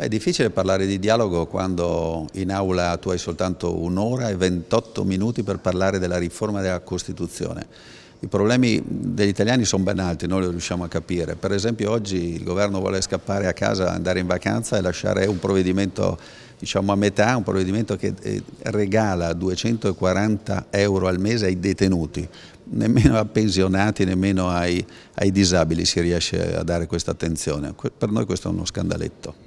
Beh, è difficile parlare di dialogo quando in aula tu hai soltanto un'ora e 28 minuti per parlare della riforma della Costituzione. I problemi degli italiani sono ben alti, noi li riusciamo a capire. Per esempio oggi il governo vuole scappare a casa, andare in vacanza e lasciare un provvedimento diciamo, a metà, un provvedimento che eh, regala 240 euro al mese ai detenuti. Nemmeno a pensionati, nemmeno ai, ai disabili si riesce a dare questa attenzione. Per noi questo è uno scandaletto.